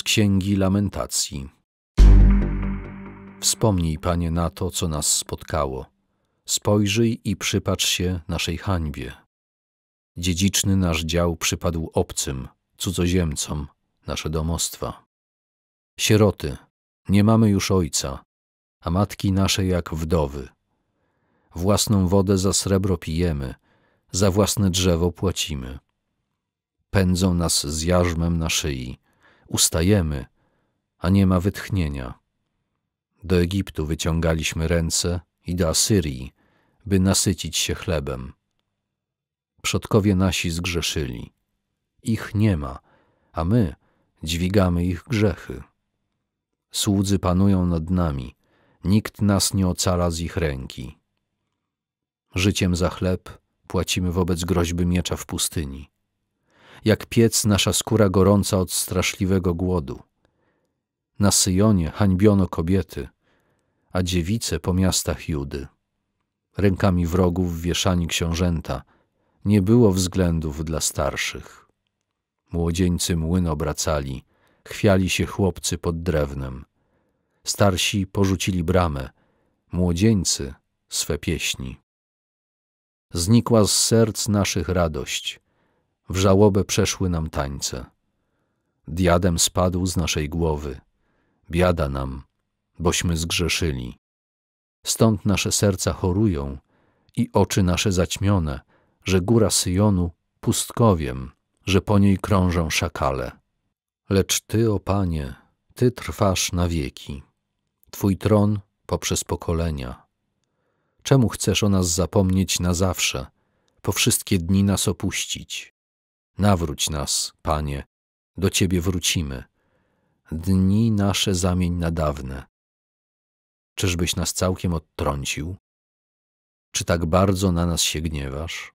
z Księgi Lamentacji. Wspomnij, Panie, na to, co nas spotkało. Spojrzyj i przypatrz się naszej hańbie. Dziedziczny nasz dział przypadł obcym, cudzoziemcom, nasze domostwa. Sieroty, nie mamy już ojca, a matki nasze jak wdowy. Własną wodę za srebro pijemy, za własne drzewo płacimy. Pędzą nas z jarzmem na szyi, ustajemy, a nie ma wytchnienia. Do Egiptu wyciągaliśmy ręce i do Asyrii, by nasycić się chlebem. Przodkowie nasi zgrzeszyli. Ich nie ma, a my dźwigamy ich grzechy. Słudzy panują nad nami, nikt nas nie ocala z ich ręki. Życiem za chleb płacimy wobec groźby miecza w pustyni jak piec nasza skóra gorąca od straszliwego głodu. Na Syjonie hańbiono kobiety, a dziewice po miastach Judy. Rękami wrogów wieszani książęta, nie było względów dla starszych. Młodzieńcy młyn obracali, chwiali się chłopcy pod drewnem. Starsi porzucili bramę, młodzieńcy swe pieśni. Znikła z serc naszych radość, w żałobę przeszły nam tańce. Diadem spadł z naszej głowy. Biada nam, bośmy zgrzeszyli. Stąd nasze serca chorują i oczy nasze zaćmione, że góra Syjonu pustkowiem, że po niej krążą szakale. Lecz Ty, o Panie, Ty trwasz na wieki. Twój tron poprzez pokolenia. Czemu chcesz o nas zapomnieć na zawsze, po wszystkie dni nas opuścić? Nawróć nas, Panie, do Ciebie wrócimy. Dni nasze zamień na dawne. Czyżbyś nas całkiem odtrącił? Czy tak bardzo na nas się gniewasz?